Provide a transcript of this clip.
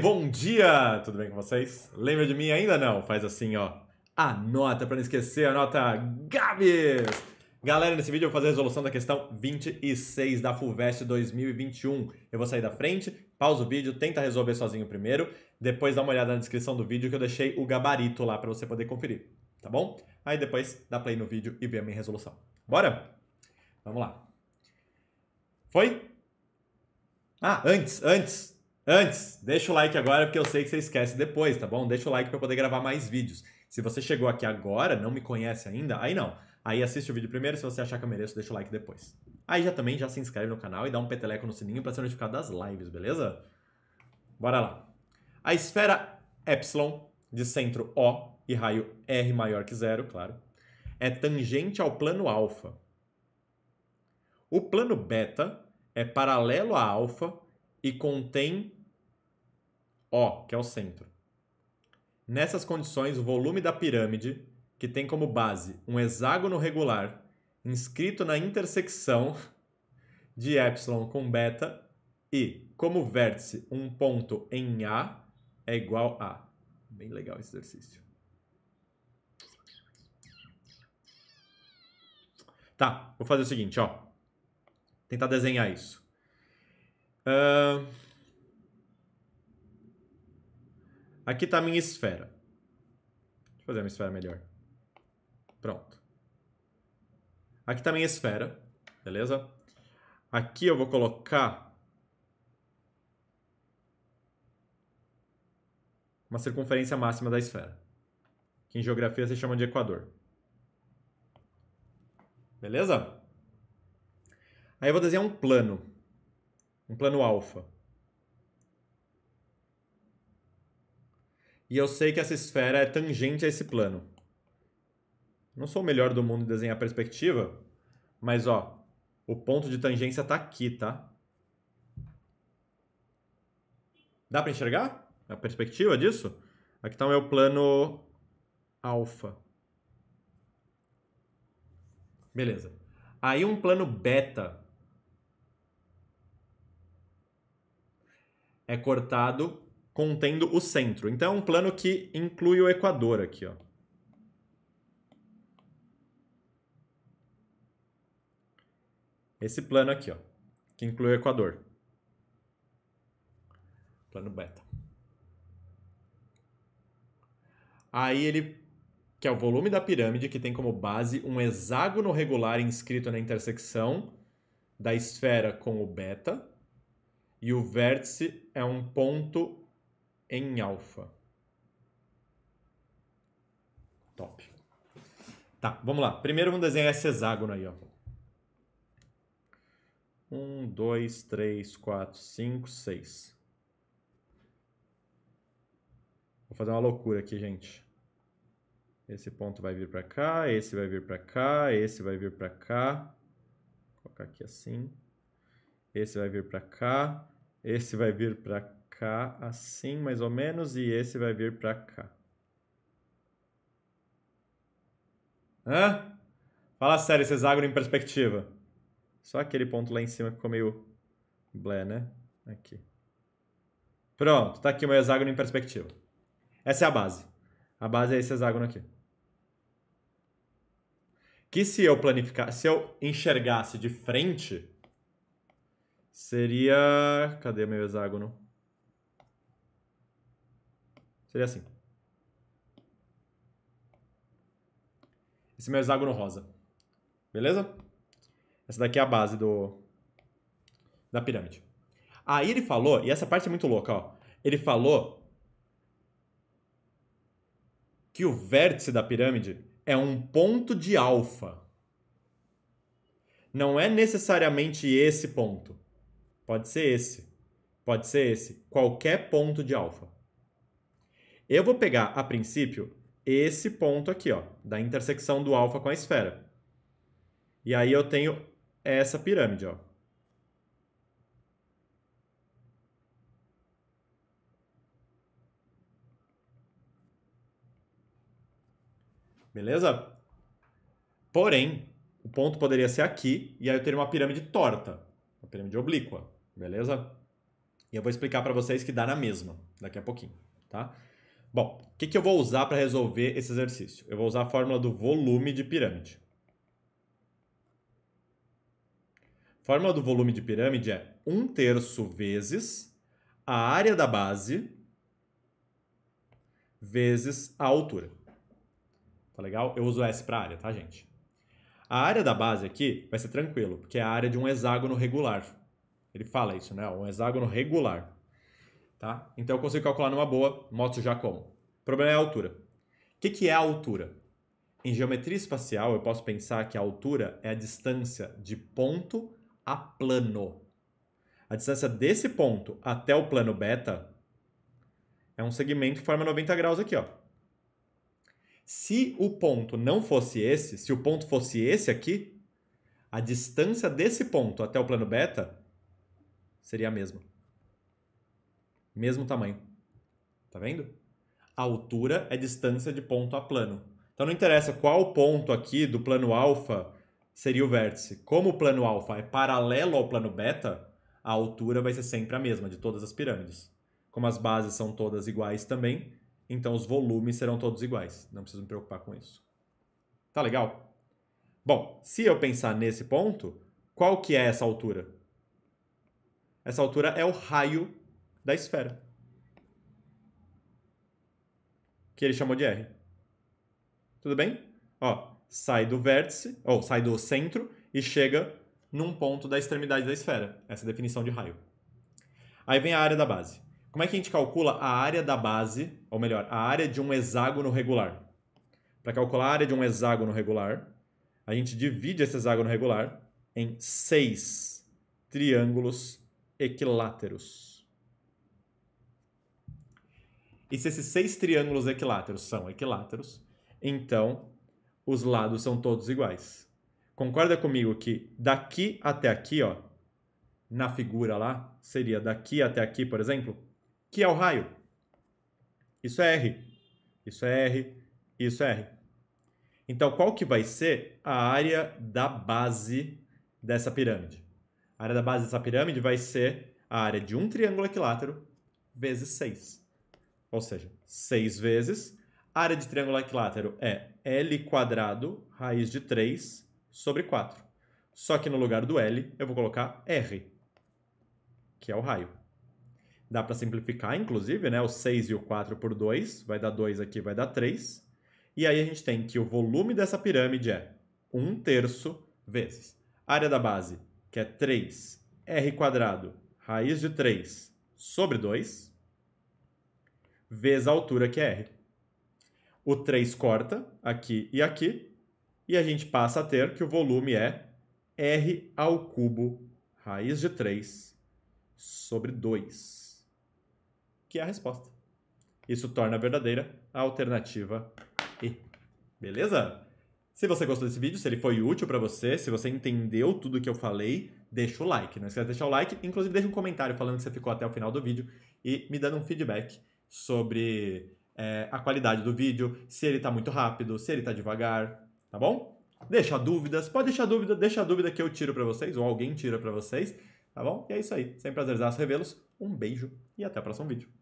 bom dia! Tudo bem com vocês? Lembra de mim ainda não? Faz assim, ó. Anota para não esquecer, anota Gabs! Galera, nesse vídeo eu vou fazer a resolução da questão 26 da FUVEST 2021. Eu vou sair da frente, pausa o vídeo, tenta resolver sozinho primeiro, depois dá uma olhada na descrição do vídeo que eu deixei o gabarito lá para você poder conferir, tá bom? Aí depois dá play no vídeo e vê a minha resolução. Bora? Vamos lá. Foi? Ah, antes, antes, Antes, deixa o like agora, porque eu sei que você esquece depois, tá bom? Deixa o like para poder gravar mais vídeos. Se você chegou aqui agora, não me conhece ainda, aí não. Aí assiste o vídeo primeiro, se você achar que eu mereço, deixa o like depois. Aí já também já se inscreve no canal e dá um peteleco no sininho para ser notificado das lives, beleza? Bora lá. A esfera epsilon de centro O e raio R maior que zero, claro, é tangente ao plano alfa. O plano beta é paralelo a alfa e contém O, que é o centro. Nessas condições, o volume da pirâmide, que tem como base um hexágono regular inscrito na intersecção de ε com beta e, como vértice, um ponto em A é igual a. Bem legal esse exercício. Tá, vou fazer o seguinte, ó. Tentar desenhar isso. Uh... Aqui está a minha esfera. Deixa eu fazer uma esfera melhor. Pronto. Aqui está a minha esfera. Beleza? Aqui eu vou colocar uma circunferência máxima da esfera. Que em geografia se chama de equador. Beleza? Aí eu vou desenhar um plano um plano alfa. E eu sei que essa esfera é tangente a esse plano. Não sou o melhor do mundo em desenhar perspectiva, mas ó, o ponto de tangência está aqui, tá? Dá para enxergar a perspectiva disso? Aqui está o meu plano alfa. Beleza. Aí um plano beta é cortado contendo o centro. Então é um plano que inclui o equador aqui, ó. Esse plano aqui, ó, que inclui o equador. Plano beta. Aí ele, que é o volume da pirâmide, que tem como base um hexágono regular inscrito na intersecção da esfera com o beta, e o vértice é um ponto em alfa. Top. Tá, vamos lá. Primeiro vamos desenhar esse hexágono aí, ó. 1, 2, 3, 4, 5, 6. Vou fazer uma loucura aqui, gente. Esse ponto vai vir para cá, esse vai vir para cá, esse vai vir para cá. Vou colocar aqui assim. Esse vai vir para cá. Esse vai vir para cá assim, mais ou menos, e esse vai vir para cá. Hã? Fala sério, esse hexágono em perspectiva. Só aquele ponto lá em cima que ficou meio blé, né? Aqui. Pronto, tá aqui o meu hexágono em perspectiva. Essa é a base. A base é esse hexágono aqui. Que se eu planificar, se eu enxergasse de frente, seria. Cadê meu hexágono? Seria assim. Esse meu hexágono rosa. Beleza? Essa daqui é a base do da pirâmide. Aí ele falou, e essa parte é muito louca, ó. Ele falou que o vértice da pirâmide é um ponto de alfa. Não é necessariamente esse ponto. Pode ser esse. Pode ser esse. Qualquer ponto de alfa. Eu vou pegar, a princípio, esse ponto aqui, ó, da intersecção do alfa com a esfera. E aí eu tenho essa pirâmide, ó. Beleza? Porém, o ponto poderia ser aqui, e aí eu teria uma pirâmide torta, uma pirâmide oblíqua beleza? E eu vou explicar para vocês que dá na mesma daqui a pouquinho, tá? Bom, o que, que eu vou usar para resolver esse exercício? Eu vou usar a fórmula do volume de pirâmide. A fórmula do volume de pirâmide é 1 terço vezes a área da base vezes a altura. Tá legal? Eu uso S para área, tá, gente? A área da base aqui vai ser tranquilo, porque é a área de um hexágono regular. Ele fala isso, né? Um hexágono regular. Tá? Então eu consigo calcular numa boa, mostro já como. O problema é a altura. O que, que é a altura? Em geometria espacial, eu posso pensar que a altura é a distância de ponto a plano. A distância desse ponto até o plano beta é um segmento que forma 90 graus aqui, ó. Se o ponto não fosse esse, se o ponto fosse esse aqui, a distância desse ponto até o plano beta seria a mesma. Mesmo tamanho. Tá vendo? A altura é distância de ponto a plano. Então não interessa qual ponto aqui do plano alfa seria o vértice. Como o plano alfa é paralelo ao plano beta, a altura vai ser sempre a mesma de todas as pirâmides. Como as bases são todas iguais também, então os volumes serão todos iguais. Não preciso me preocupar com isso. Tá legal? Bom, se eu pensar nesse ponto, qual que é essa altura? Essa altura é o raio da esfera. Que ele chamou de R. Tudo bem? Ó, sai do vértice, ou sai do centro e chega num ponto da extremidade da esfera. Essa é a definição de raio. Aí vem a área da base. Como é que a gente calcula a área da base, ou melhor, a área de um hexágono regular? Para calcular a área de um hexágono regular, a gente divide esse hexágono regular em seis triângulos equiláteros. E se esses seis triângulos equiláteros são equiláteros, então os lados são todos iguais. Concorda comigo que daqui até aqui, ó, na figura lá, seria daqui até aqui, por exemplo, que é o raio. Isso é R. Isso é R. Isso é R. Então, qual que vai ser a área da base dessa pirâmide? A área da base dessa pirâmide vai ser a área de um triângulo equilátero vezes 6. Ou seja, 6 vezes. A área de triângulo equilátero é L quadrado raiz de 3 sobre 4. Só que no lugar do L, eu vou colocar R, que é o raio. Dá para simplificar, inclusive, né? O 6 e o 4 por 2, vai dar 2 aqui, vai dar 3. E aí a gente tem que o volume dessa pirâmide é 1 terço vezes. A área da base, que é 3 r quadrado raiz de 3 sobre 2 vezes a altura que é r. O 3 corta aqui e aqui e a gente passa a ter que o volume é r ao cubo raiz de 3 sobre 2, que é a resposta. Isso torna verdadeira a alternativa E. Beleza? Se você gostou desse vídeo, se ele foi útil para você, se você entendeu tudo que eu falei, deixa o like. Não esquece de deixar o like, inclusive deixa um comentário falando que você ficou até o final do vídeo e me dando um feedback sobre é, a qualidade do vídeo, se ele está muito rápido, se ele está devagar, tá bom? Deixa dúvidas, pode deixar dúvida, deixa a dúvida que eu tiro para vocês, ou alguém tira para vocês, tá bom? E é isso aí, sempre prazerzaço revê-los, um beijo e até o próximo vídeo.